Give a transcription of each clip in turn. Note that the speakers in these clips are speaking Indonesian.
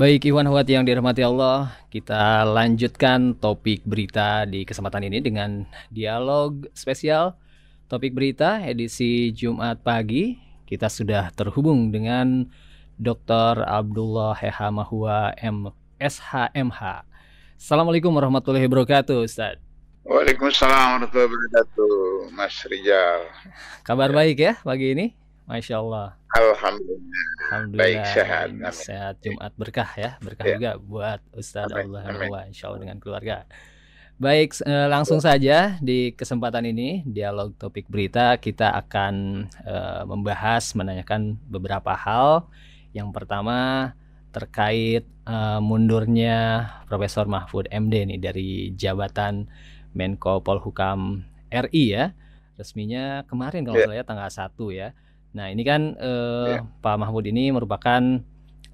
Baik Iwan Huat yang dirahmati Allah, kita lanjutkan topik berita di kesempatan ini dengan dialog spesial topik berita edisi Jumat pagi. Kita sudah terhubung dengan Dr. Abdullah Heha Mahua M. SHMH. Assalamualaikum warahmatullahi wabarakatuh Ustaz. Waalaikumsalam warahmatullahi wabarakatuh Mas Rijal. Kabar ya. baik ya pagi ini? Masya Allah. Alhamdulillah. Alhamdulillah. Baik, sehat. Amin. Sehat Jumat berkah ya, berkah ya. juga buat Ustadz Allah Allah. Insya Allah dengan keluarga. Baik, eh, langsung saja di kesempatan ini dialog topik berita kita akan eh, membahas menanyakan beberapa hal. Yang pertama terkait eh, mundurnya Profesor Mahfud MD nih dari jabatan Menko Polhukam RI ya. Resminya kemarin kalau yeah. Iya. saya tanggal 1 ya Nah, ini kan uh, eh, yeah. Pak Mahmud ini merupakan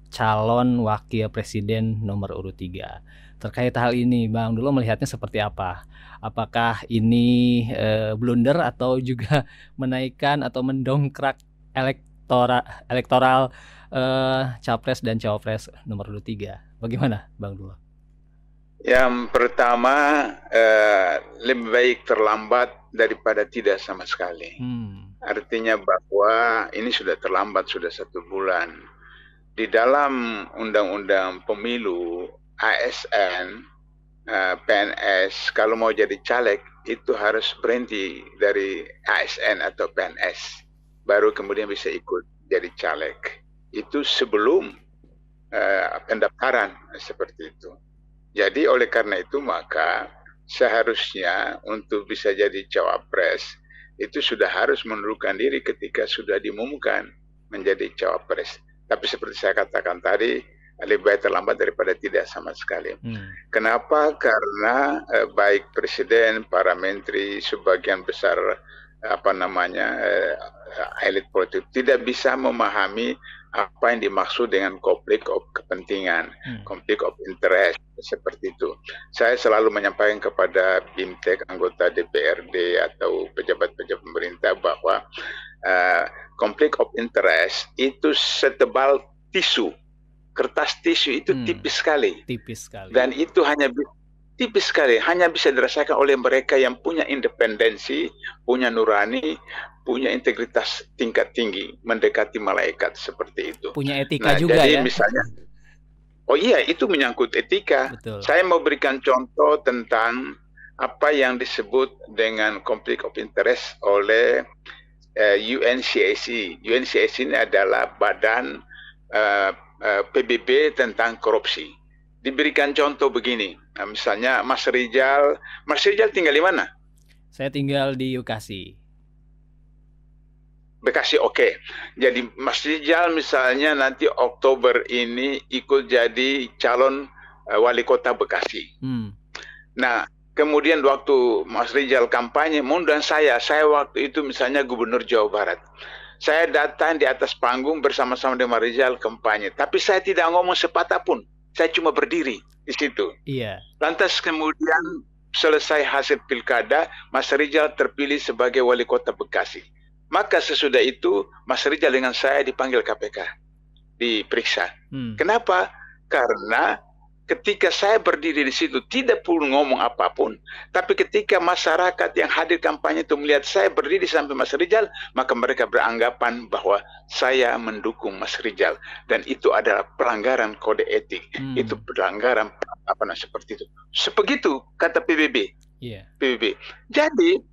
calon wakil presiden nomor urut 3. Terkait hal ini, Bang Dulu melihatnya seperti apa? Apakah ini uh, blunder atau juga menaikkan atau mendongkrak elektora, elektoral uh, capres dan cawapres nomor urut 3? Bagaimana, Bang Dulu? Yang pertama, eh, lebih baik terlambat daripada tidak sama sekali. Hmm Artinya bahwa ini sudah terlambat, sudah satu bulan. Di dalam Undang-Undang Pemilu, ASN, eh, PNS, kalau mau jadi caleg itu harus berhenti dari ASN atau PNS, baru kemudian bisa ikut jadi caleg. Itu sebelum uh, pendaftaran seperti itu. Jadi oleh karena itu maka seharusnya untuk bisa jadi cawapres itu sudah harus menundukkan diri ketika sudah diumumkan menjadi cawapres. Tapi seperti saya katakan tadi, lebih baik terlambat daripada tidak sama sekali. Hmm. Kenapa? Karena eh, baik presiden, para menteri, sebagian besar eh, apa namanya eh, elit politik tidak bisa memahami apa yang dimaksud dengan konflik of kepentingan, hmm. konflik of interest seperti itu. Saya selalu menyampaikan kepada BIMTEK anggota DPRD atau pejabat-pejabat pemerintah bahwa uh, konflik of interest itu setebal tisu kertas tisu itu hmm, tipis sekali. Tipis sekali. Dan itu hanya tipis sekali, hanya bisa dirasakan oleh mereka yang punya independensi, punya nurani, punya integritas tingkat tinggi, mendekati malaikat seperti itu. Punya nah, etika nah, juga jadi ya. misalnya Oh iya, itu menyangkut etika. Betul. Saya mau berikan contoh tentang apa yang disebut dengan konflik of interest oleh eh, UNCAC. UNCAC ini adalah badan eh, eh, PBB tentang korupsi diberikan contoh begini. Nah, misalnya Mas Rijal, Mas Rijal tinggal di mana? Saya tinggal di Bekasi. Bekasi oke. Okay. Jadi Mas Rijal misalnya nanti Oktober ini ikut jadi calon uh, wali kota Bekasi. Hmm. Nah, kemudian waktu Mas Rijal kampanye mundur saya, saya waktu itu misalnya gubernur Jawa Barat saya datang di atas panggung bersama-sama dengan Rizal kampanye. Tapi saya tidak ngomong sepatah pun saya cuma berdiri di situ. Iya. Lantas kemudian selesai hasil pilkada, Mas Rijal terpilih sebagai wali kota Bekasi. Maka sesudah itu Mas Rijal dengan saya dipanggil KPK, diperiksa. Hmm. Kenapa? Karena ketika saya berdiri di situ tidak perlu ngomong apapun, tapi ketika masyarakat yang hadir kampanye itu melihat saya berdiri sampai Mas Rijal maka mereka beranggapan bahwa saya mendukung Mas Rijal dan itu adalah pelanggaran kode etik, hmm. itu pelanggaran apa namanya seperti itu. Sebegitu kata PBB. Yeah. PBB. Jadi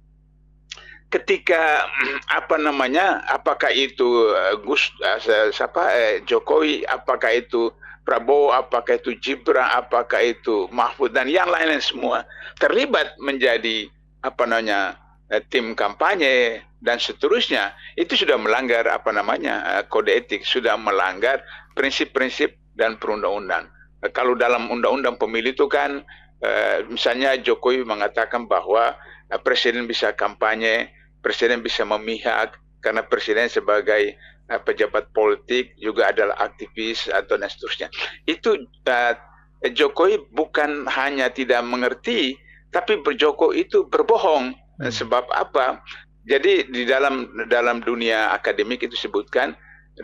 ketika apa namanya apakah itu eh, Gus eh, siapa eh, Jokowi apakah itu Prabowo, apakah itu Gibran, apakah itu Mahfud dan yang lain-lain semua terlibat menjadi apa namanya eh, tim kampanye dan seterusnya itu sudah melanggar apa namanya eh, kode etik, sudah melanggar prinsip-prinsip dan perundang-undang. Eh, kalau dalam undang-undang pemilu itu kan misalnya Jokowi mengatakan bahwa presiden bisa kampanye, presiden bisa memihak karena presiden sebagai Eh, pejabat politik juga adalah aktivis atau dan seterusnya. Itu uh, Jokowi bukan hanya tidak mengerti, tapi berjoko itu berbohong. Hmm. Sebab apa? Jadi di dalam dalam dunia akademik itu sebutkan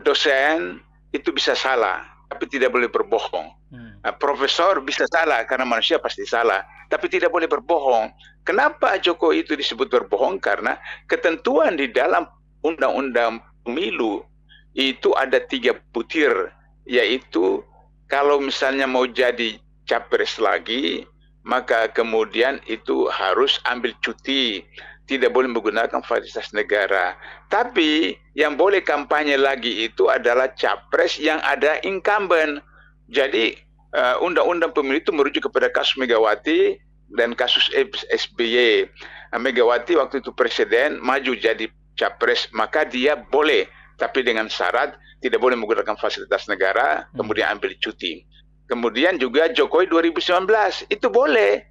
dosen itu bisa salah, tapi tidak boleh berbohong. Hmm. Eh, profesor bisa salah karena manusia pasti salah, tapi tidak boleh berbohong. Kenapa Jokowi itu disebut berbohong? Karena ketentuan di dalam undang-undang pemilu itu ada tiga butir, yaitu kalau misalnya mau jadi capres lagi, maka kemudian itu harus ambil cuti, tidak boleh menggunakan fasilitas negara. Tapi yang boleh kampanye lagi itu adalah capres yang ada incumbent. Jadi eh, undang-undang uh, pemilu itu merujuk kepada kasus Megawati dan kasus SBY. Nah, Megawati waktu itu presiden maju jadi capres, maka dia boleh, tapi dengan syarat tidak boleh menggunakan fasilitas negara, hmm. kemudian ambil cuti. Kemudian juga Jokowi 2019 itu boleh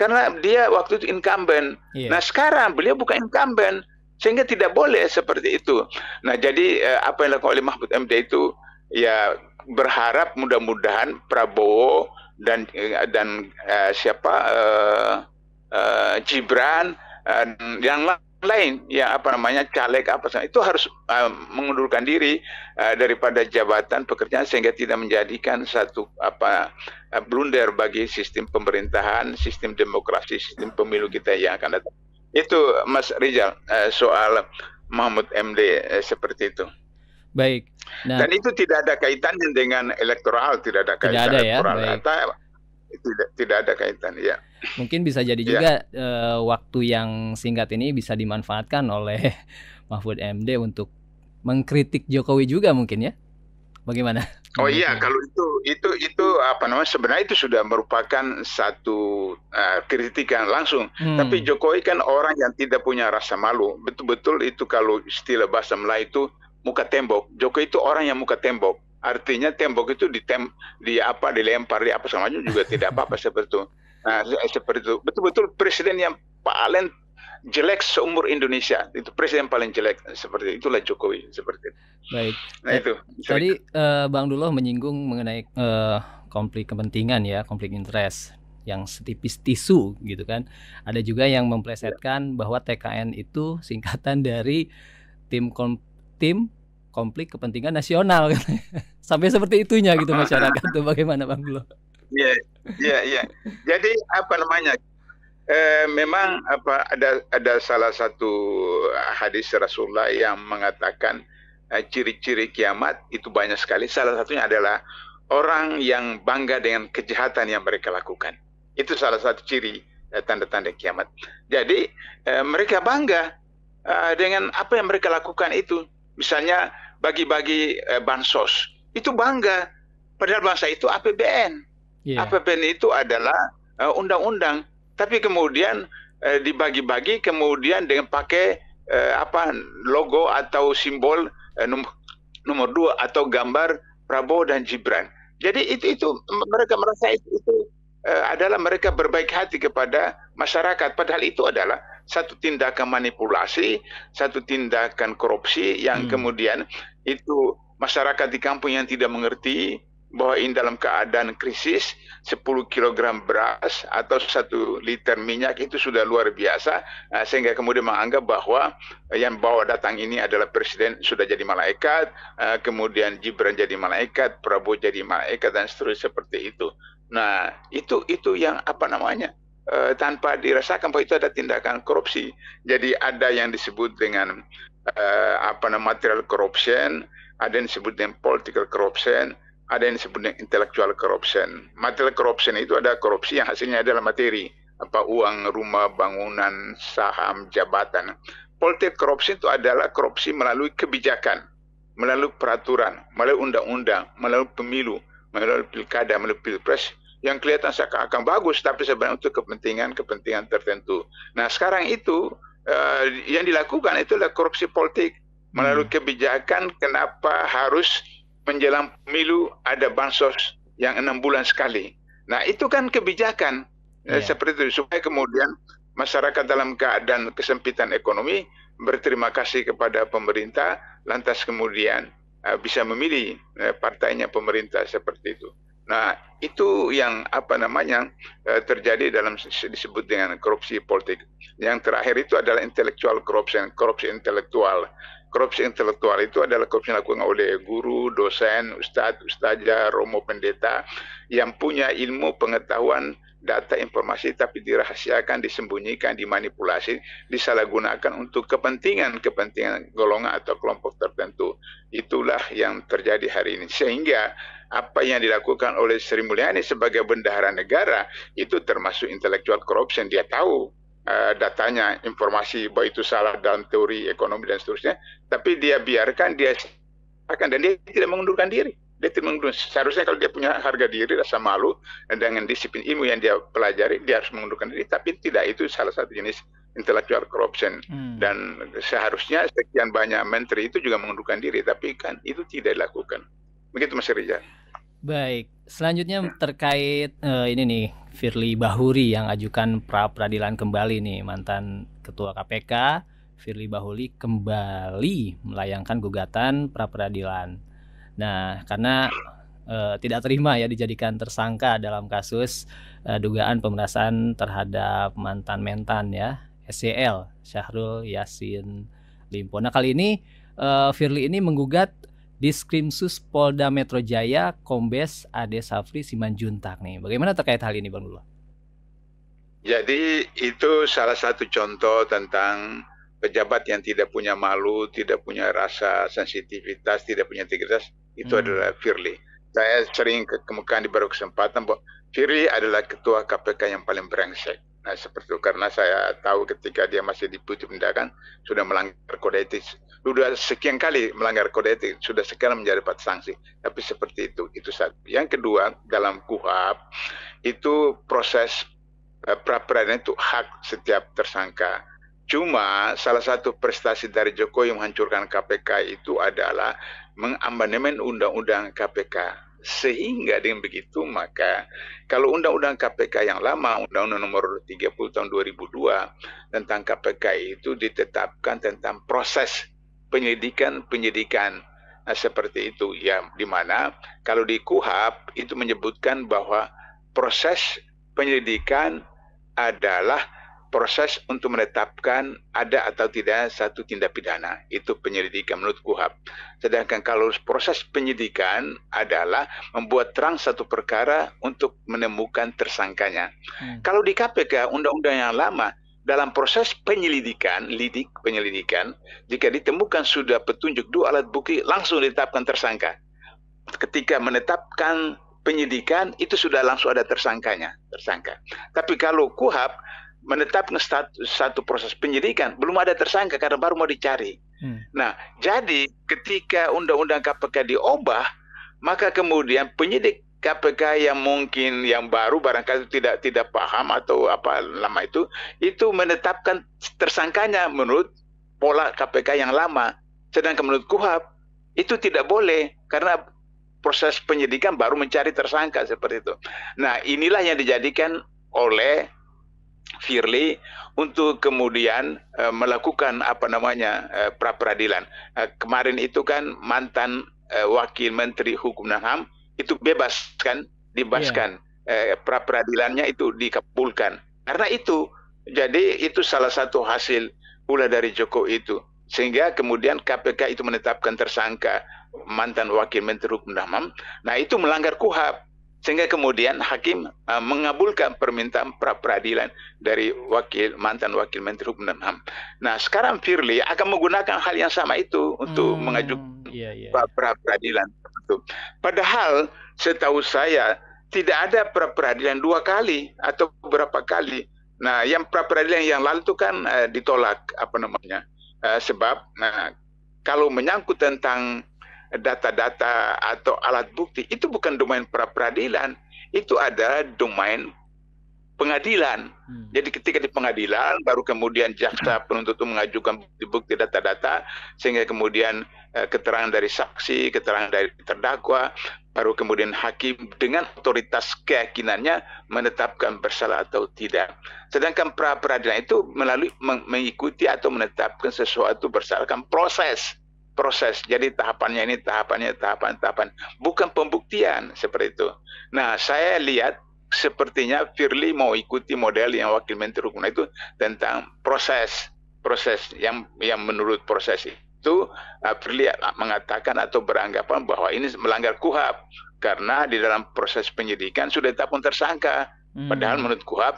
karena dia waktu itu incumbent. Yeah. Nah sekarang beliau bukan incumbent sehingga tidak boleh seperti itu. Nah jadi eh, apa yang dilakukan oleh Mahfud MD itu ya berharap mudah-mudahan Prabowo dan eh, dan uh, siapa uh, uh, Gibran uh, yang lain lain ya apa namanya caleg apa itu harus uh, mengundurkan diri uh, daripada jabatan pekerjaan sehingga tidak menjadikan satu apa uh, blunder bagi sistem pemerintahan, sistem demokrasi, sistem pemilu kita yang akan datang. Itu Mas Rizal uh, soal Mahmud MD uh, seperti itu. Baik. Nah, Dan itu tidak ada kaitannya dengan elektoral, tidak ada kaitan tidak ada ya? elektoral. Tidak, tidak ada kaitan, ya mungkin bisa jadi iya. juga yeah. waktu yang singkat ini bisa dimanfaatkan oleh Mahfud MD untuk mengkritik Jokowi juga mungkin ya bagaimana oh iya kalau itu itu itu apa namanya sebenarnya itu sudah merupakan satu uh, eh, kritikan langsung hmm. tapi Jokowi kan orang yang tidak punya rasa malu betul-betul itu kalau istilah bahasa Melayu itu muka tembok Jokowi itu orang yang muka tembok artinya tembok itu di tem di apa dilempar di apa sama juga tidak apa-apa seperti itu Nah, seperti itu. Betul-betul presiden yang paling jelek seumur Indonesia. Itu presiden paling jelek seperti itu. itulah Jokowi seperti itu. Baik. Nah, itu. Tadi uh, Bang Duloh menyinggung mengenai uh, konflik kepentingan ya, konflik interest yang setipis tisu gitu kan. Ada juga yang memplesetkan iya. bahwa TKN itu singkatan dari tim kom tim konflik kepentingan nasional sampai seperti itunya gitu masyarakat tuh bagaimana Bang Duloh? Iya, iya, iya. Jadi apa namanya? Eh, memang apa ada ada salah satu hadis Rasulullah yang mengatakan eh, ciri-ciri eh, kiamat itu banyak sekali. Salah satunya adalah orang yang bangga dengan kejahatan yang mereka lakukan. Itu salah satu ciri eh, tanda-tanda eh, kiamat. Jadi eh, mereka bangga dengan apa yang mereka lakukan itu. Misalnya bagi-bagi bansos. Itu bangga. Padahal bangsa itu APBN. Yeah. APBN itu adalah eh, undang-undang, tapi kemudian uh, dibagi-bagi kemudian dengan pakai uh, apa logo atau simbol uh, nomor, nomor dua atau gambar Prabowo dan Gibran. Jadi itu itu mereka merasa itu, itu uh, adalah mereka berbaik hati kepada masyarakat, padahal itu adalah satu tindakan manipulasi, satu tindakan korupsi yang hmm. kemudian itu masyarakat di kampung yang tidak mengerti bahwa ini dalam keadaan krisis 10 kg beras atau satu liter minyak itu sudah luar biasa eh, sehingga kemudian menganggap bahwa yang bawa datang ini adalah presiden sudah jadi malaikat eh, kemudian Gibran jadi malaikat Prabowo jadi malaikat dan seterusnya seperti itu nah itu itu yang apa namanya eh, tanpa dirasakan bahwa itu ada tindakan korupsi jadi ada yang disebut dengan apa namanya material corruption ada yang disebut dengan political corruption ada yang disebut intellectual corruption. Material corruption itu ada korupsi yang hasilnya adalah materi, apa uang, rumah, bangunan, saham, jabatan. Politik korupsi itu adalah korupsi melalui kebijakan, melalui peraturan, melalui undang-undang, melalui pemilu, melalui pilkada, melalui pilpres yang kelihatan seakan-akan bagus, tapi sebenarnya untuk kepentingan-kepentingan tertentu. Nah sekarang itu eh, yang dilakukan itu adalah korupsi politik melalui hmm. kebijakan kenapa harus menjelang pemilu ada bansos yang enam bulan sekali. Nah itu kan kebijakan yeah. Iya. seperti itu supaya kemudian masyarakat dalam keadaan kesempitan ekonomi berterima kasih kepada pemerintah lantas kemudian eh, bisa memilih eh, partainya pemerintah seperti itu. Nah itu yang apa namanya eh, terjadi dalam disebut dengan korupsi politik. Yang terakhir itu adalah intelektual korupsi, korupsi intelektual korupsi intelektual itu adalah korupsi yang dilakukan oleh guru, dosen, ustadz, ustazah, romo pendeta yang punya ilmu pengetahuan data informasi tapi dirahasiakan, disembunyikan, dimanipulasi, disalahgunakan untuk kepentingan-kepentingan golongan atau kelompok tertentu. Itulah yang terjadi hari ini. Sehingga apa yang dilakukan oleh Sri Mulyani sebagai bendahara negara itu termasuk intelektual korupsi yang Dia tahu Eh, datanya, informasi bahwa itu salah dalam teori ekonomi dan seterusnya, tapi dia biarkan dia akan dan dia tidak mengundurkan diri. Dia tidak mengundurkan. Seharusnya kalau dia punya harga diri, rasa malu dengan disiplin ilmu yang dia pelajari, dia harus mengundurkan diri. Tapi tidak itu salah satu jenis intellectual corruption hmm. dan seharusnya sekian banyak menteri itu juga mengundurkan diri, tapi kan itu tidak dilakukan. Begitu Mas Rija. Baik, selanjutnya terkait uh, ini nih Firly Bahuri yang ajukan pra peradilan kembali nih mantan ketua KPK Firly Bahuri kembali melayangkan gugatan pra peradilan. Nah, karena e, tidak terima ya dijadikan tersangka dalam kasus e, dugaan pemerasan terhadap mantan mentan ya SCL Syahrul Yasin Limpo. Nah, kali ini e, Firly ini menggugat di Polda Metro Jaya, Kombes Ade Safri Simanjuntak nih. Bagaimana terkait hal ini Bang Lula? Jadi itu salah satu contoh tentang pejabat yang tidak punya malu, tidak punya rasa sensitivitas, tidak punya integritas, itu hmm. adalah Firly. Saya sering kemukakan di beberapa kesempatan bahwa Firly adalah ketua KPK yang paling brengsek. Nah seperti itu karena saya tahu ketika dia masih di dipuji pendidikan sudah melanggar kode etik. Sudah sekian kali melanggar kode etik, sudah sekian menjadi pat sanksi. Tapi seperti itu, itu satu. Yang kedua, dalam kuhap itu proses uh, pra-peradilan itu hak setiap tersangka. Cuma salah satu prestasi dari Jokowi yang menghancurkan KPK itu adalah mengamandemen undang-undang KPK sehingga dengan begitu maka kalau undang-undang KPK yang lama, undang-undang nomor 30 tahun 2002 tentang KPK itu ditetapkan tentang proses penyidikan penyidikan nah, eh, seperti itu ya di mana kalau di KUHAP itu menyebutkan bahwa proses penyidikan adalah proses untuk menetapkan ada atau tidak satu tindak pidana. Itu penyelidikan menurut KUHAP. Sedangkan kalau proses penyidikan adalah membuat terang satu perkara untuk menemukan tersangkanya. Hmm. Kalau di KPK, undang-undang yang lama, dalam proses penyelidikan, lidik penyelidikan, jika ditemukan sudah petunjuk dua alat bukti, langsung ditetapkan tersangka. Ketika menetapkan penyidikan, itu sudah langsung ada tersangkanya, tersangka. Tapi kalau KUHAP, menetapkan satu, satu proses penyidikan belum ada tersangka karena baru mau dicari. Hmm. Nah, jadi ketika undang-undang KPK diubah, maka kemudian penyidik KPK yang mungkin yang baru barangkali tidak tidak paham atau apa lama itu itu menetapkan tersangkanya menurut pola KPK yang lama. Sedangkan menurut KUHAP itu tidak boleh karena proses penyidikan baru mencari tersangka seperti itu. Nah, inilah yang dijadikan oleh Firly untuk kemudian uh, melakukan apa namanya uh, eh, pra peradilan. Uh, eh, kemarin itu kan mantan uh, wakil menteri hukum dan HAM itu bebas kan, dibebaskan. Yeah. Iya. Uh, pra peradilannya itu dikabulkan. Karena itu jadi itu salah satu hasil pula dari Joko itu. Sehingga kemudian KPK itu menetapkan tersangka mantan wakil menteri hukum dan HAM. Nah, itu melanggar KUHAP sehingga kemudian hakim uh, mengabulkan permintaan pra peradilan dari wakil mantan wakil Menteri Hukum dan HAM. Nah, sekarang Firly akan menggunakan hal yang sama itu untuk hmm, mengajukan iya, iya. pra, pra peradilan. Padahal setahu saya tidak ada pra peradilan dua kali atau beberapa kali. Nah, yang pra peradilan yang lalu itu kan uh, ditolak apa namanya? Uh, sebab nah, kalau menyangkut tentang data-data atau alat bukti itu bukan domain pra peradilan, itu adalah domain pengadilan. Hmm. Jadi ketika di pengadilan baru kemudian jaksa penuntut itu mengajukan bukti-bukti data-data sehingga kemudian eh, keterangan dari saksi, keterangan dari terdakwa, baru kemudian hakim dengan otoritas keyakinannya menetapkan bersalah atau tidak. Sedangkan pra peradilan itu melalui mengikuti atau menetapkan sesuatu berdasarkan proses proses. Jadi tahapannya ini tahapannya tahapan-tahapan, bukan pembuktian seperti itu. Nah, saya lihat sepertinya Firly mau ikuti model yang Wakil Menteri Hukum itu tentang proses proses yang yang menurut proses itu eh, Firly mengatakan atau beranggapan bahwa ini melanggar KUHAP karena di dalam proses penyidikan sudah ditetapkan tersangka. Hmm. Padahal menurut KUHAP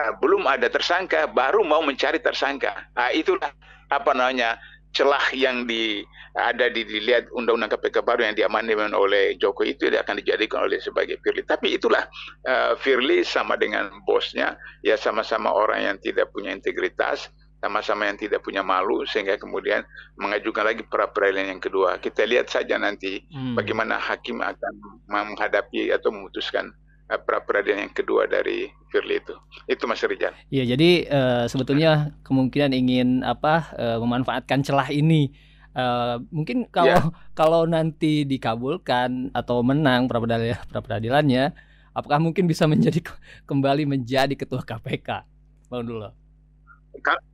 eh, belum ada tersangka, baru mau mencari tersangka. Nah, itulah apa namanya celah yang di ada di, dilihat undang-undang KPK baru yang diamandemen oleh Joko itu dia akan dijadikan oleh sebagai Firly. Tapi itulah uh, Firly sama dengan bosnya ya sama-sama orang yang tidak punya integritas, sama-sama yang tidak punya malu sehingga kemudian mengajukan lagi pra peradilan yang kedua. Kita lihat saja nanti hmm. bagaimana hakim akan menghadapi atau memutuskan Eh, pra peradilan yang kedua dari Firly itu. Itu Mas Rizal. Iya, jadi uh, sebetulnya kemungkinan ingin apa uh, memanfaatkan celah ini. Uh, mungkin kalau yeah. kalau nanti dikabulkan atau menang pra peradilan pra peradilannya, apakah mungkin bisa menjadi kembali menjadi ketua KPK? Bang dulu.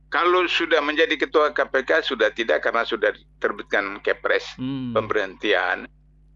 kalau sudah menjadi ketua KPK sudah tidak karena sudah terbitkan Kepres hmm. pemberhentian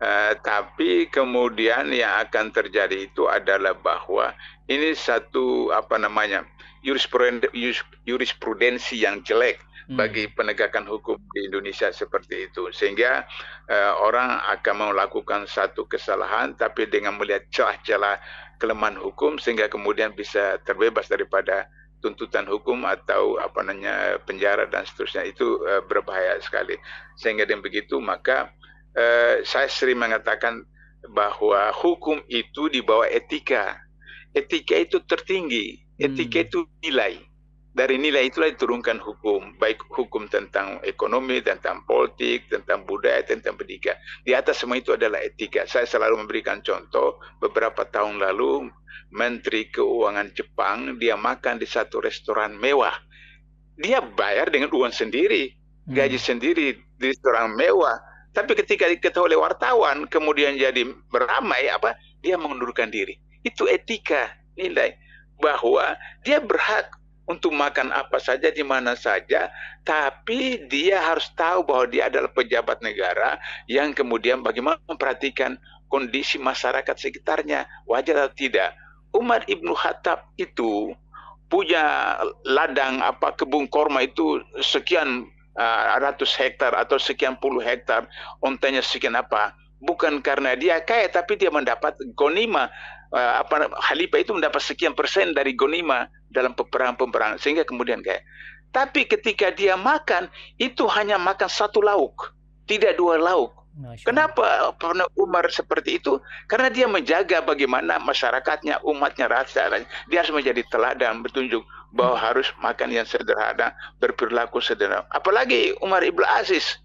Eh, tapi kemudian yang akan terjadi itu adalah bahwa ini satu apa namanya jurisprudensi yang jelek hmm. bagi penegakan hukum di Indonesia seperti itu sehingga eh, orang akan melakukan satu kesalahan tapi dengan melihat celah-celah kelemahan hukum sehingga kemudian bisa terbebas daripada tuntutan hukum atau apa namanya penjara dan seterusnya itu eh, berbahaya sekali sehingga dengan begitu maka eh, saya sering mengatakan bahwa hukum itu di bawah etika. Etika itu tertinggi, hmm. etika hmm. itu nilai. Dari nilai itulah diturunkan hukum, baik hukum tentang ekonomi, tentang politik, tentang budaya, tentang pendidikan. Di atas semua itu adalah etika. Saya selalu memberikan contoh, beberapa tahun lalu Menteri Keuangan Jepang, dia makan di satu restoran mewah. Dia bayar dengan uang sendiri, gaji hmm. sendiri di restoran mewah tapi ketika diketahui oleh wartawan kemudian jadi beramai apa dia mengundurkan diri. Itu etika nilai bahwa dia berhak untuk makan apa saja di mana saja, tapi dia harus tahu bahwa dia adalah pejabat negara yang kemudian bagaimana memperhatikan kondisi masyarakat sekitarnya, wajar atau tidak. Umar ibnu Khattab itu punya ladang apa kebun korma itu sekian uh, ratus hektar atau sekian puluh hektar, ontanya sekian apa, bukan karena dia kaya tapi dia mendapat gonima uh, apa khalifah itu mendapat sekian persen dari gonima dalam peperangan-peperangan sehingga kemudian kaya. Tapi ketika dia makan itu hanya makan satu lauk, tidak dua lauk. Kenapa pernah Umar seperti itu? Karena dia menjaga bagaimana masyarakatnya, umatnya, rakyatnya. Dia harus menjadi teladan, bertunjuk bahwa harus makan yang sederhana, berperilaku sederhana. Apalagi Umar Ibn Aziz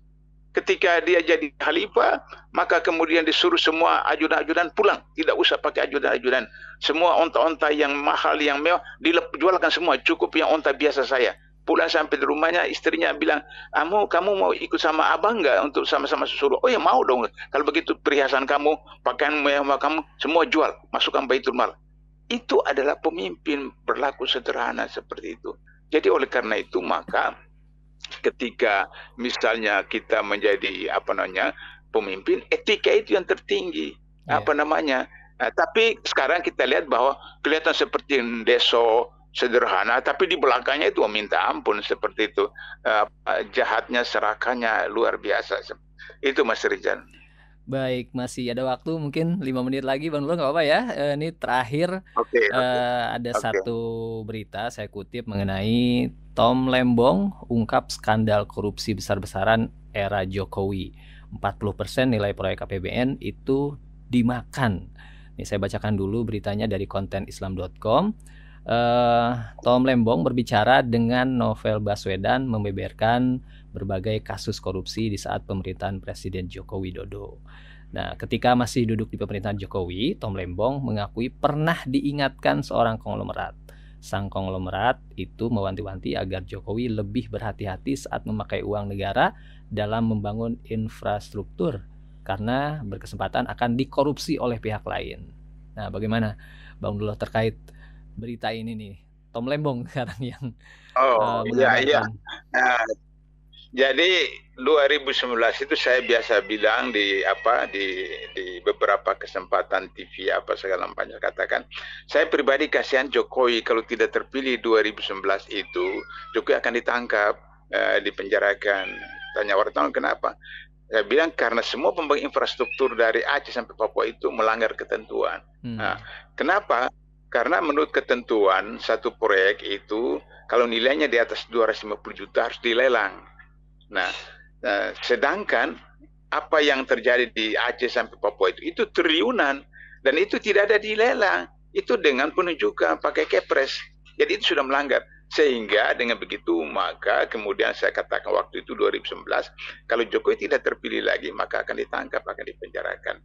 ketika dia jadi khalifah, maka kemudian disuruh semua ajudan-ajudan pulang, tidak usah pakai ajudan-ajudan. Semua onta-onta yang mahal, yang mewah, dijualkan semua, cukup yang onta biasa saya. Pulang sampai di rumahnya, istrinya bilang, kamu kamu mau ikut sama abang nggak untuk sama-sama suruh? Oh ya mau dong. Kalau begitu perhiasan kamu, pakaian mewah kamu, semua jual, masukkan baitul mal. Itu adalah pemimpin berlaku sederhana seperti itu. Jadi oleh karena itu maka ketika misalnya kita menjadi apa namanya pemimpin etika itu yang tertinggi yeah. apa namanya nah, tapi sekarang kita lihat bahwa kelihatan seperti deso sederhana tapi di belakangnya itu minta ampun seperti itu uh, jahatnya serakahnya luar biasa itu Mas Rijan Baik, masih ada waktu mungkin lima menit lagi Bang Nurul nggak apa-apa ya. Eh, ini terakhir okay, okay. Eh, ada okay. satu berita saya kutip mengenai Tom Lembong ungkap skandal korupsi besar-besaran era Jokowi. 40% nilai proyek APBN itu dimakan. Ini saya bacakan dulu beritanya dari kontenislam.com Uh, eh, Tom Lembong berbicara dengan Novel Baswedan membeberkan berbagai kasus korupsi di saat pemerintahan Presiden Joko Widodo. Nah, ketika masih duduk di pemerintahan Jokowi, Tom Lembong mengakui pernah diingatkan seorang konglomerat. Sang konglomerat itu mewanti-wanti agar Jokowi lebih berhati-hati saat memakai uang negara dalam membangun infrastruktur karena berkesempatan akan dikorupsi oleh pihak lain. Nah, bagaimana Bang Dullah terkait berita ini nih? Tom Lembong sekarang yang Oh, uh, iya iya. Uh, jadi 2019 itu saya biasa bilang di apa di di beberapa kesempatan TV apa segala banyak katakan saya pribadi kasihan Jokowi kalau tidak terpilih 2019 itu Jokowi akan ditangkap eh, dipenjarakan tanya wartawan kenapa saya bilang karena semua pembangun infrastruktur dari Aceh sampai Papua itu melanggar ketentuan hmm. nah, kenapa karena menurut ketentuan satu proyek itu kalau nilainya di atas 250 juta harus dilelang Nah, eh, sedangkan apa yang terjadi di Aceh sampai Papua itu itu triliunan dan itu tidak ada di lelang Itu dengan penunjukan pakai kepres. Jadi itu sudah melanggar. Sehingga dengan begitu maka kemudian saya katakan waktu itu 2019 kalau Jokowi tidak terpilih lagi maka akan ditangkap, akan dipenjarakan.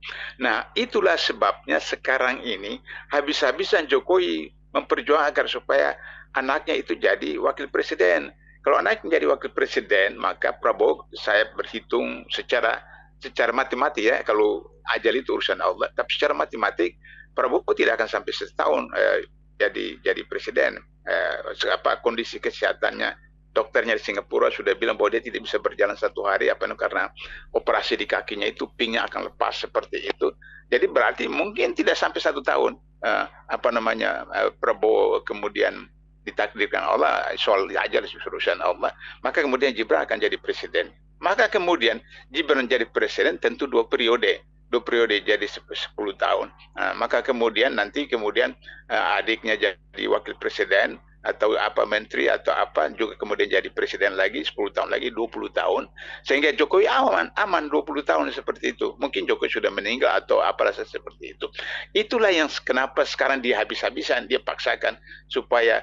Nah itulah sebabnya sekarang ini habis-habisan Jokowi memperjuangkan supaya anaknya itu jadi wakil presiden. Kalau naik menjadi wakil presiden, maka Prabowo saya berhitung secara secara matematik ya, kalau ajal itu urusan Allah. Tapi secara matematik Prabowo tidak akan sampai setahun eh, jadi jadi presiden. Eh, apa kondisi kesehatannya? Dokternya di Singapura sudah bilang bahwa dia tidak bisa berjalan satu hari apa karena operasi di kakinya itu pingnya akan lepas seperti itu. Jadi berarti mungkin tidak sampai satu tahun eh, apa namanya eh, Prabowo kemudian ditakdirkan Allah soal ajar urusan Allah maka kemudian Jibril akan jadi presiden maka kemudian Jibril menjadi presiden tentu dua periode dua periode jadi 10 tahun. Nah, maka kemudian nanti kemudian eh, adiknya jadi wakil presiden, atau apa menteri atau apa juga kemudian jadi presiden lagi 10 tahun lagi 20 tahun sehingga Jokowi aman aman 20 tahun seperti itu mungkin Jokowi sudah meninggal atau apa rasa seperti itu itulah yang kenapa sekarang dia habis-habisan dia paksakan supaya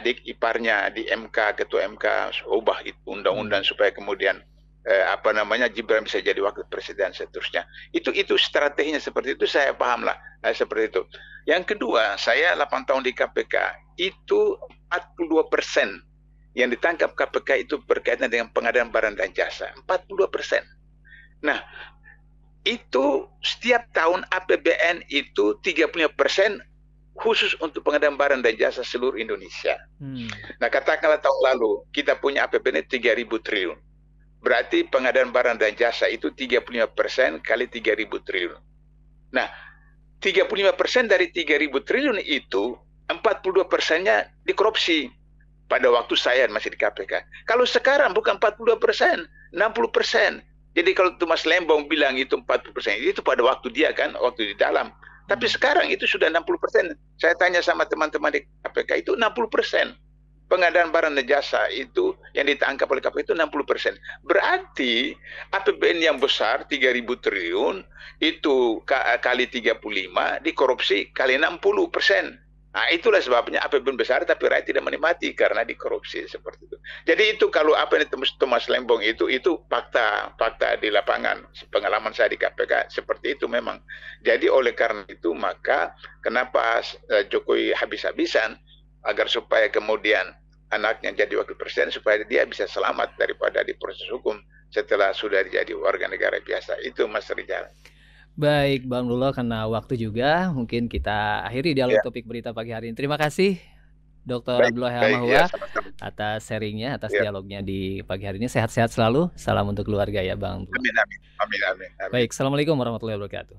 adik iparnya di MK ketua MK ubah itu undang-undang hmm. supaya kemudian eh, apa namanya Gibran bisa jadi wakil presiden seterusnya. Itu itu strateginya seperti itu saya pahamlah eh, seperti itu. Yang kedua, saya 8 tahun di KPK itu 42 persen yang ditangkap KPK itu berkaitan dengan pengadaan barang dan jasa 42 persen. Nah itu setiap tahun APBN itu 35 persen khusus untuk pengadaan barang dan jasa seluruh Indonesia. Hmm. Nah katakanlah tahun lalu kita punya APBN 3.000 triliun Berarti pengadaan barang dan jasa itu 35 persen kali 3.000 triliun. Nah, 35 persen dari 3.000 triliun itu 42 persennya dikorupsi pada waktu saya masih di KPK. Kalau sekarang bukan 42 persen, 60 persen. Jadi kalau Tumas Lembong bilang itu 40 persen, itu pada waktu dia kan, waktu di dalam. Tapi hmm. sekarang itu sudah 60 persen. Saya tanya sama teman-teman di KPK itu 60 persen pengadaan barang dan jasa itu yang ditangkap oleh KPK itu 60 persen. Berarti APBN yang besar 3.000 triliun itu kali 35 dikorupsi kali 60 persen. Nah, itulah sebabnya APBN besar tapi rakyat tidak menikmati karena dikorupsi seperti itu. Jadi itu kalau apa yang ditemukan Thomas Lembong itu itu fakta fakta di lapangan. Pengalaman saya di KPK seperti itu memang. Jadi oleh karena itu maka kenapa eh, Jokowi habis-habisan agar supaya kemudian anaknya jadi wakil presiden supaya dia bisa selamat daripada di proses hukum setelah sudah jadi warga negara biasa. Itu Mas Rizal. Baik Bang Lulo karena waktu juga mungkin kita akhiri dialog ya. topik berita pagi hari ini. Terima kasih Dr. Abdullah Mahua ya, atas sharingnya, atas ya. dialognya di pagi hari ini. Sehat-sehat selalu. Salam untuk keluarga ya Bang. Amin amin. Amin amin. amin. Baik, Assalamualaikum warahmatullahi wabarakatuh.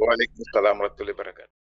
Waalaikumsalam warahmatullahi wabarakatuh.